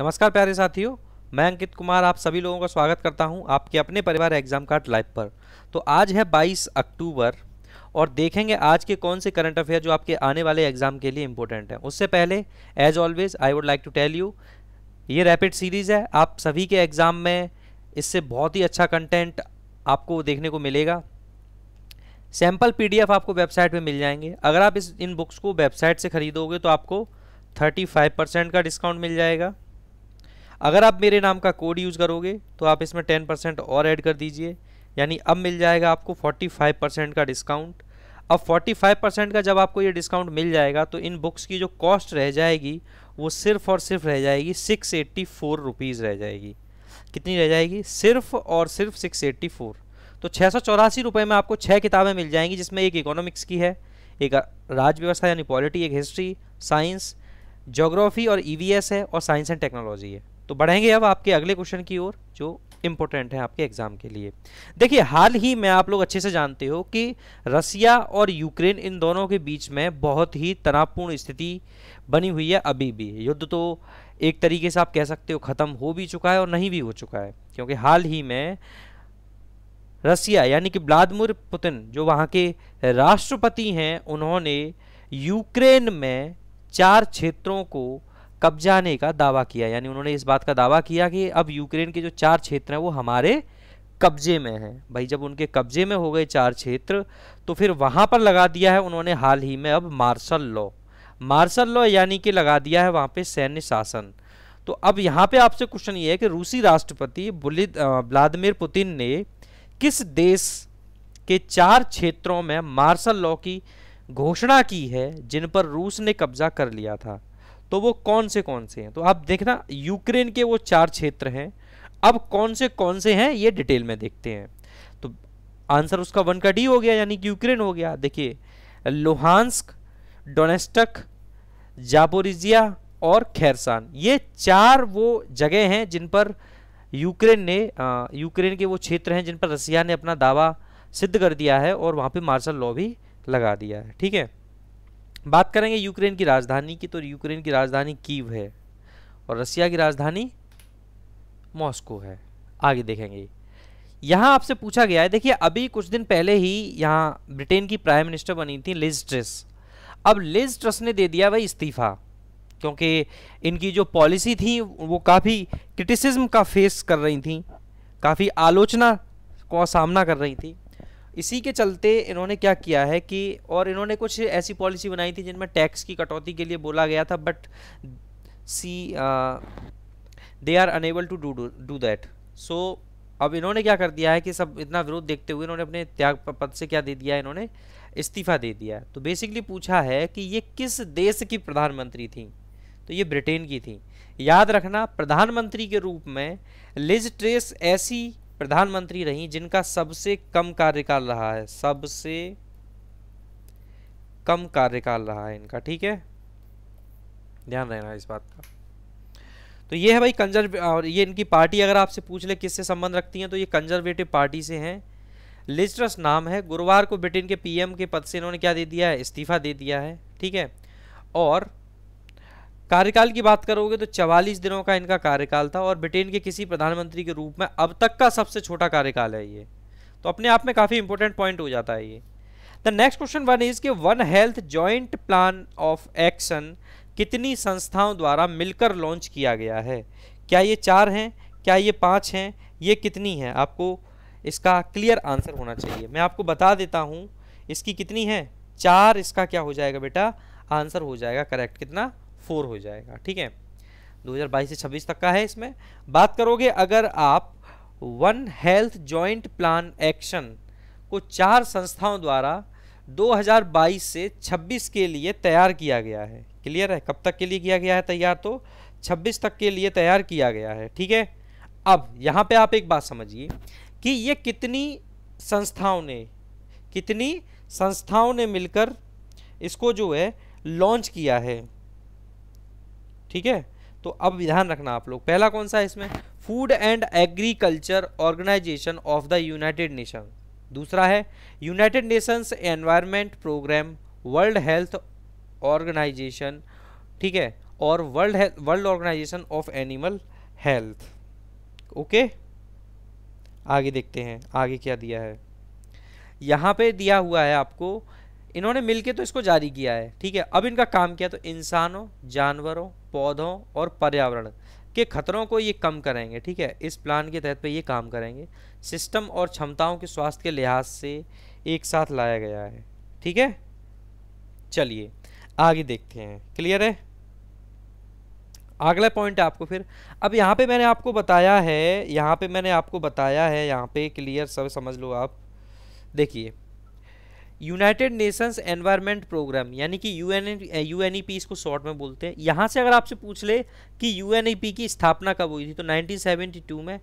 नमस्कार प्यारे साथियों मैं अंकित कुमार आप सभी लोगों का स्वागत करता हूं आपके अपने परिवार एग्जाम कार्ड लाइव पर तो आज है 22 अक्टूबर और देखेंगे आज के कौन से करंट अफेयर जो आपके आने वाले एग्जाम के लिए इंपॉर्टेंट है उससे पहले as always I would like to tell you ये रैपिड सीरीज़ है आप सभी के एग्ज़ाम में इससे बहुत ही अच्छा कंटेंट आपको देखने को मिलेगा सैम्पल पी आपको वेबसाइट पर मिल जाएंगे अगर आप इस इन बुक्स को वेबसाइट से खरीदोगे तो आपको 35 परसेंट का डिस्काउंट मिल जाएगा अगर आप मेरे नाम का कोड यूज़ करोगे तो आप इसमें टेन परसेंट और ऐड कर दीजिए यानी अब मिल जाएगा आपको फोर्टी फाइव परसेंट का डिस्काउंट अब फोर्टी फाइव परसेंट का जब आपको ये डिस्काउंट मिल जाएगा तो इन बुक्स की जो कॉस्ट रह जाएगी वो सिर्फ और सिर्फ रह जाएगी सिक्स एट्टी फोर रुपीज़ रह जाएगी कितनी रह जाएगी सिर्फ और सिर्फ सिक्स एट्टी फोर तो छः सौ चौरासी रुपये में आपको छः किताबें मिल जाएंगी जिसमें एक इकोनॉमिक्स की है एक राज व्यवस्था यानी पॉलिटी एक हिस्ट्री साइंस जोग्राफी और ई e है और साइंस एंड टेक्नोलॉजी है तो बढ़ेंगे अब आपके अगले क्वेश्चन की ओर जो इंपॉर्टेंट है आपके एग्जाम के लिए देखिए हाल ही में आप लोग अच्छे से जानते हो कि रसिया और यूक्रेन इन दोनों के बीच में बहुत ही तनावपूर्ण स्थिति बनी हुई है अभी भी युद्ध तो एक तरीके से आप कह सकते हो ख़त्म हो भी चुका है और नहीं भी हो चुका है क्योंकि हाल ही में रसिया यानी कि व्लादिमिर पुतिन जो वहां के राष्ट्रपति हैं उन्होंने यूक्रेन में चार क्षेत्रों को कब्जाने का दावा किया यानी उन्होंने इस बात का दावा किया कि अब यूक्रेन के जो चार क्षेत्र हैं वो हमारे कब्जे में है भाई जब उनके कब्जे में हो गए चार क्षेत्र तो फिर वहाँ पर लगा दिया है उन्होंने हाल ही में अब मार्शल लॉ मार्शल लॉ यानी कि लगा दिया है वहाँ पे सैन्य शासन तो अब यहाँ पे आपसे क्वेश्चन ये है कि रूसी राष्ट्रपति व्लादिमिर पुतिन ने किस देश के चार क्षेत्रों में मार्शल लॉ की घोषणा की है जिन पर रूस ने कब्जा कर लिया था तो वो कौन से कौन से हैं तो आप देखना यूक्रेन के वो चार क्षेत्र हैं अब कौन से कौन से हैं ये डिटेल में देखते हैं तो आंसर उसका वन का डी हो गया यानी कि यूक्रेन हो गया देखिए लोहानस्क डोनेस्टक जापोरिजिया और खैरसान ये चार वो जगह हैं जिन पर यूक्रेन ने यूक्रेन के वो क्षेत्र हैं जिन पर रसिया ने अपना दावा सिद्ध कर दिया है और वहाँ पे मार्शल लॉ भी लगा दिया है ठीक है बात करेंगे यूक्रेन की राजधानी की तो यूक्रेन की राजधानी कीव है और रसिया की राजधानी मॉस्को है आगे देखेंगे यहाँ आपसे पूछा गया है देखिए अभी कुछ दिन पहले ही यहाँ ब्रिटेन की प्राइम मिनिस्टर बनी थी लिज ट्रिस अब लिज ट्रस ने दे दिया भाई इस्तीफा क्योंकि इनकी जो पॉलिसी थी वो काफ़ी क्रिटिसिज्म का फेस कर रही थी काफ़ी आलोचना का सामना कर रही थी इसी के चलते इन्होंने क्या किया है कि और इन्होंने कुछ ऐसी पॉलिसी बनाई थी जिनमें टैक्स की कटौती के लिए बोला गया था but see they are unable to do do that so अब इन्होंने क्या कर दिया है कि सब इतना विरोध देखते हुए इन्होंने अपने त्याग पद से क्या दे दिया इन्होंने इस्तीफा दे दिया तो बेसिकली पूछा है कि ये किस देश की प्रधानमंत्री थी तो ये ब्रिटेन की थी याद रखना प्रधानमंत्री के रूप में लिज ट्रेस ऐसी प्रधानमंत्री रही जिनका सबसे कम कार्यकाल रहा है सबसे कम कार्यकाल रहा है इनका ठीक है ध्यान रहना इस बात का तो ये है भाई कंजर्व और ये इनकी पार्टी अगर आपसे पूछ ले किससे संबंध रखती हैं तो ये कंजर्वेटिव पार्टी से हैं लिस्ट्रस नाम है गुरुवार को ब्रिटेन के पीएम के पद से इन्होंने क्या दे दिया है इस्तीफा दे दिया है ठीक है और कार्यकाल की बात करोगे तो 44 दिनों का इनका कार्यकाल था और ब्रिटेन के किसी प्रधानमंत्री के रूप में अब तक का सबसे छोटा कार्यकाल है ये तो अपने आप में काफ़ी इंपॉर्टेंट पॉइंट हो जाता है ये the next question one is के one health joint plan of action कितनी संस्थाओं द्वारा मिलकर लॉन्च किया गया है क्या ये चार हैं क्या ये पाँच हैं ये कितनी हैं आपको इसका क्लियर आंसर होना चाहिए मैं आपको बता देता हूँ इसकी कितनी है चार इसका क्या हो जाएगा बेटा आंसर हो जाएगा करेक्ट कितना फोर हो जाएगा ठीक है 2022 से 26 तक का है इसमें बात करोगे अगर आप one health joint plan action को चार संस्थाओं द्वारा 2022 से 26 के लिए तैयार किया गया है क्लियर है कब तक के लिए किया गया है तैयार तो 26 तक के लिए तैयार किया गया है ठीक है अब यहाँ पे आप एक बात समझिए कि ये कितनी संस्थाओं ने कितनी संस्थाओं ने मिलकर इसको जो है लॉन्च किया है ठीक है तो अब ध्यान रखना आप लोग पहला कौन सा है इसमें Food and Agriculture Organization of the United Nation दूसरा है United Nations Environment Programme World Health Organization ठीक है और World World Organization of Animal Health okay आगे देखते हैं आगे क्या दिया है यहाँ पे दिया हुआ है आपको इन्होंने मिलके तो इसको जारी किया है ठीक है अब इनका काम क्या तो इंसानों जानवरों पौधों और पर्यावरण के खतरों को ये कम करेंगे ठीक है इस प्लान के तहत पे ये काम करेंगे सिस्टम और क्षमताओं के स्वास्थ्य के लिहाज से एक साथ लाया गया है ठीक है चलिए आगे देखते हैं क्लियर है अगला पॉइंट आपको फिर अब यहाँ पे मैंने आपको बताया है यहाँ पे मैंने आपको बताया है यहाँ पे क्लियर सब समझ लो आप देखिए यूनाइटेड नेशंस एनवायरनमेंट प्रोग्राम यानी कि U N U N E P इसको शॉर्ट में बोलते हैं यहाँ से अगर आपसे पूछ ले कि यू एन ई पी की स्थापना कब हुई थी तो 1972 में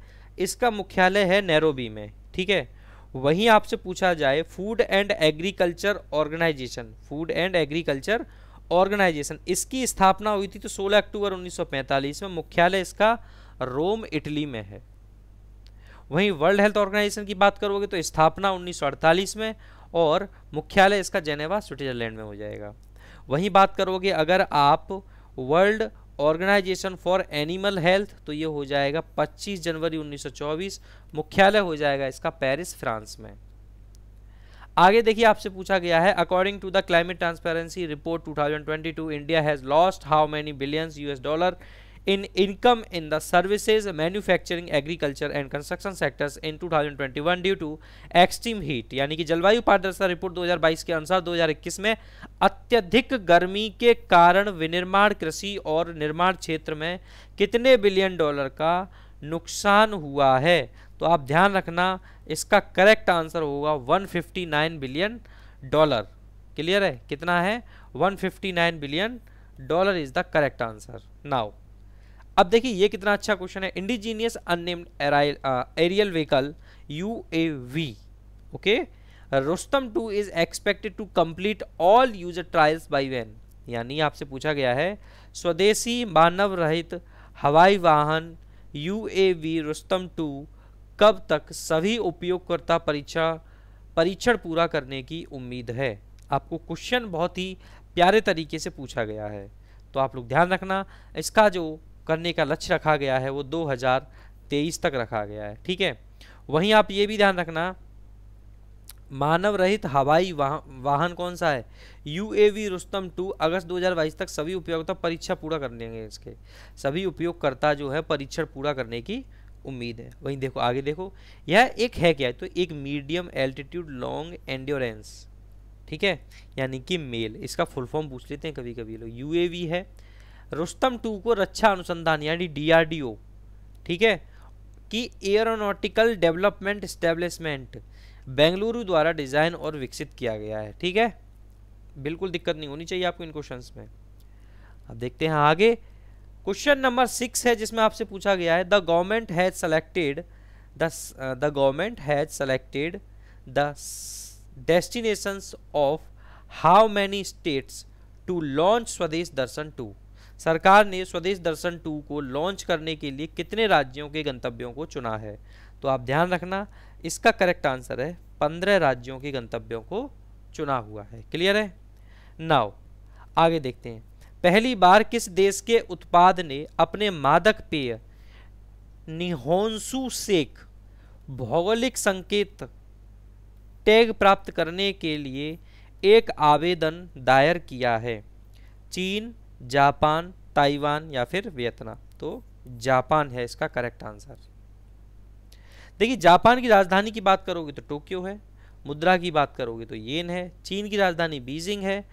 इसका मुख्यालय है नैरोबी में ठीक है वहीं आपसे पूछा जाए Food and Agriculture Organization Food and Agriculture Organization इसकी स्थापना हुई थी तो 16 अक्टूबर 1945 में मुख्यालय इसका रोम इटली में है वहीं वर्ल्ड हेल्थ ऑर्गेनाइजेशन की बात करोगे तो स्थापना 1948 में और मुख्यालय इसका जेनेवा स्विट्जरलैंड में हो जाएगा वहीं बात करोगे अगर आप World Organization for Animal Health तो ये हो जाएगा 25 जनवरी 1924 मुख्यालय हो जाएगा इसका पेरिस फ्रांस में आगे देखिए आपसे पूछा गया है according to the climate transparency report 2022 India has lost how many billions US dollar in income in the services, manufacturing, agriculture and construction sectors in 2021 due to extreme heat यानी कि जलवायु पारदर्शिता रिपोर्ट 2022 के अनुसार 2021 में अत्यधिक गर्मी के कारण विनिर्माण कृषि और निर्माण क्षेत्र में कितने बिलियन डॉलर का नुकसान हुआ है तो आप ध्यान रखना इसका करेक्ट आंसर होगा 159 बिलियन डॉलर क्लियर है कितना है 159 billion dollar is the correct answer now अब देखिए ये कितना अच्छा क्वेश्चन है indigenous unnamed aerial vehicle U A V okay Rustom two is expected to complete all user trials by when यानी आपसे पूछा गया है स्वदेशी मानव रहित हवाई वाहन U A V Rustom two कब तक सभी उपयोगकर्ता परीक्षा परीक्षण पूरा करने की उम्मीद है आपको क्वेश्चन बहुत ही प्यारे तरीके से पूछा गया है तो आप लोग ध्यान रखना इसका जो करने का लक्ष्य रखा गया है वो 2023 तक रखा गया है ठीक है वहीं आप ये भी ध्यान रखना मानव रहित हवाई वाह, वाहन कौन सा है U A V Rustom two अगस्त 2022 तक सभी उपयोगकर्ता परीक्षा पूरा कर लेंगे इसके सभी उपयोगकर्ता जो है परीक्षण पूरा करने की उम्मीद है वहीं देखो आगे देखो यह एक है क्या है तो एक मीडियम एल्टीट्यूड लॉन्ग एंड्योरेंस ठीक है यानी कि मेल इसका फुल फॉर्म पूछ लेते हैं कभी कभी लोग यू है रुस्तम टू को रक्षा अनुसंधान यानी डीआरडीओ ठीक है कि एयरोनॉटिकल डेवलपमेंट स्टेब्लिशमेंट बेंगलुरु द्वारा डिज़ाइन और विकसित किया गया है ठीक है बिल्कुल दिक्कत नहीं होनी चाहिए आपको इन क्वेश्चन में अब देखते हैं आगे क्वेश्चन नंबर सिक्स है जिसमें आपसे पूछा गया है the government has selected the government has selected the destinations of how many states to launch Swadesh Darshan to सरकार ने स्वदेश दर्शन टू को लॉन्च करने के लिए कितने राज्यों के गंतव्यों को चुना है तो आप ध्यान रखना इसका करेक्ट आंसर है पंद्रह राज्यों के गंतव्यों को चुना हुआ है क्लियर है नाउ आगे देखते हैं पहली बार किस देश के उत्पाद ने अपने मादक पेय निहोंसू सेक भौगोलिक संकेत टैग प्राप्त करने के लिए एक आवेदन दायर किया है चीन जापान ताइवान या फिर वियतनाम तो जापान है इसका करेक्ट आंसर देखिए जापान की राजधानी की बात करोगे तो टोक्यो है मुद्रा की बात करोगे तो येन है चीन की राजधानी बीजिंग है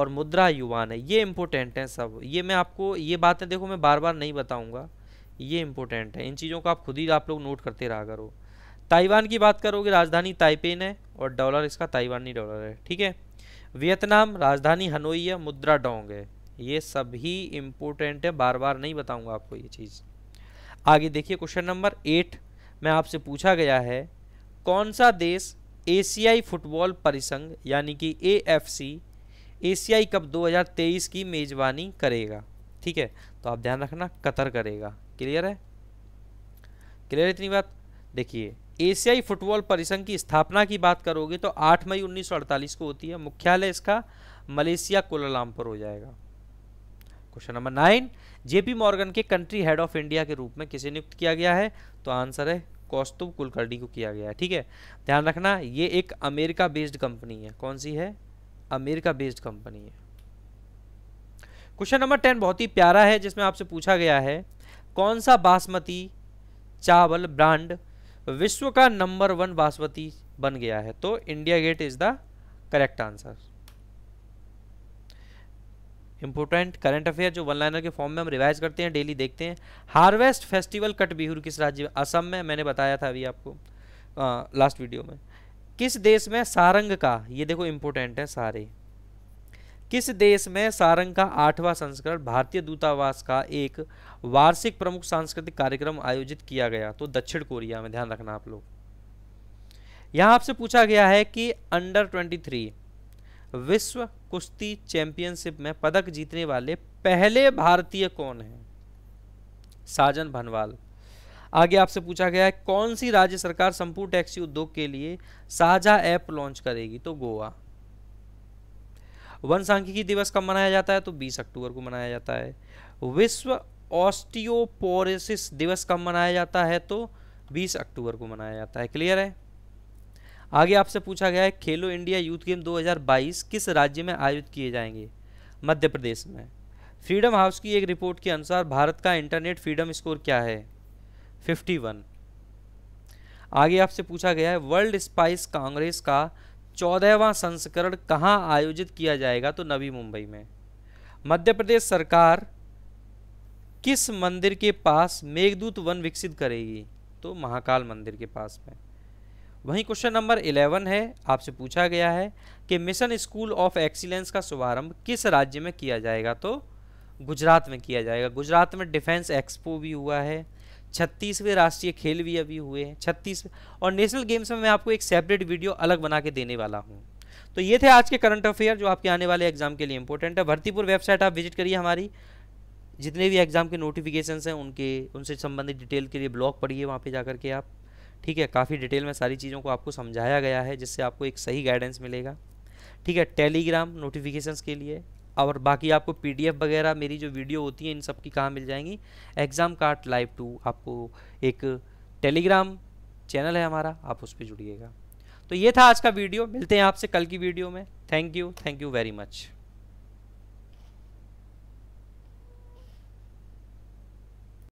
और मुद्रा युवान है ये इम्पोर्टेंट है सब ये मैं आपको ये बातें देखो मैं बार बार नहीं बताऊंगा ये इम्पोर्टेंट है इन चीज़ों को आप खुद ही आप लोग नोट करते रहा करो ताइवान की बात करोगे राजधानी ताइपेन है और डॉलर इसका ताइवानी डॉलर है ठीक है वियतनाम राजधानी हनोई है मुद्रा डोंग है ये सभी इम्पोर्टेंट है बार बार नहीं बताऊंगा आपको ये चीज़ आगे देखिए क्वेश्चन नंबर एट में आपसे पूछा गया है कौन सा देश एशियाई फुटबॉल परिसंघ यानी कि ए एशियाई कप 2023 की मेज़बानी करेगा ठीक है तो आप ध्यान रखना कतर करेगा क्लियर है क्लियर इतनी बात देखिए एशियाई फुटबॉल परिसंघ की स्थापना की बात करोगे तो 8 मई 1948 को होती है मुख्यालय इसका मलेशिया कोलामपुर हो जाएगा question number nine JP Morgan के कंट्री हेड ऑफ इंडिया के रूप में किसे नियुक्त किया गया है तो आंसर है कौस्तुभ कुलकर्णी को किया गया है ठीक है ध्यान रखना ये एक अमेरिका बेस्ड कंपनी है कौन सी है अमेरिका बेस्ड कंपनी है क्वेश्चन नंबर टेन बहुत ही प्यारा है जिसमें आपसे पूछा गया है कौन सा बासमती चावल ब्रांड विश्व का नंबर वन बासमती बन गया है तो India Gate is the correct answer important current affair जो वन लाइनर के फॉर्म में हम रिवाइज करते हैं डेली देखते हैं हार्वेस्ट फेस्टिवल कट बिहू किस राज्य में असम में मैंने बताया था अभी आपको आ, लास्ट वीडियो में किस देश में सारंग का ये देखो इंपॉर्टेंट है सारे किस देश में सारंग का आठवां संस्करण भारतीय दूतावास का एक वार्षिक प्रमुख सांस्कृतिक कार्यक्रम आयोजित किया गया तो दक्षिण कोरिया में ध्यान रखना आप लोग यहाँ आपसे पूछा गया है कि अंडर ट्वेंटी थ्री विश्व कुश्ती चैंपियनशिप में पदक जीतने वाले पहले भारतीय कौन हैं साजन भनवाल आगे आपसे पूछा गया है कौन सी राज्य सरकार संपूर्ण टैक्सी उद्योग के लिए साझा ऐप लॉन्च करेगी तो गोवा वन सांख्यिकी दिवस कब मनाया जाता है तो 20 अक्टूबर को मनाया जाता है विश्व ऑस्टियोपोरेसिस दिवस कब मनाया जाता है तो 20 अक्टूबर को मनाया जाता है क्लियर है आगे आपसे पूछा गया है खेलो इंडिया यूथ गेम 2022 किस राज्य में आयोजित किए जाएंगे मध्य प्रदेश में फ्रीडम हाउस की एक रिपोर्ट के अनुसार भारत का इंटरनेट फ्रीडम स्कोर क्या है 51 आगे आपसे पूछा गया है वर्ल्ड स्पाइस कांग्रेस का चौदहवा संस्करण कहाँ आयोजित किया जाएगा तो नवी मुंबई में मध्य प्रदेश सरकार किस मंदिर के पास मेघदूत वन विकसित करेगी तो महाकाल मंदिर के पास में वहीं क्वेश्चन नंबर इलेवन है आपसे पूछा गया है कि मिशन स्कूल ऑफ एक्सीलेंस का शुभारंभ किस राज्य में किया जाएगा तो गुजरात में किया जाएगा गुजरात में डिफेंस एक्सपो भी हुआ है छत्तीसवें राष्ट्रीय खेल भी अभी हुए हैं छत्तीस और नेशनल गेम्स में मैं आपको एक सेपरेट वीडियो अलग बना के देने वाला हूँ तो ये थे आज के करंट अफेयर जो आपके आने वाले एग्जाम के लिए इंपॉर्टेंट है भर्तीपुर वेबसाइट आप विजिट करिए हमारी जितने भी एग्जाम के नोटिफिकेशंस हैं उनके उनसे संबंधित डिटेल के लिए ब्लॉग पढ़िए वहाँ पे जाकर के आप ठीक है काफ़ी डिटेल में सारी चीज़ों को आपको समझाया गया है जिससे आपको एक सही गाइडेंस मिलेगा ठीक है टेलीग्राम नोटिफिकेशंस के लिए और बाकी आपको पीडीएफ वगैरह मेरी जो वीडियो होती है इन सब की कहाँ मिल जाएंगी एग्ज़ाम कार्ड लाइव टू आपको एक टेलीग्राम चैनल है हमारा आप उस पर जुड़िएगा तो ये था आज का वीडियो मिलते हैं आपसे कल की वीडियो में thank you thank you very much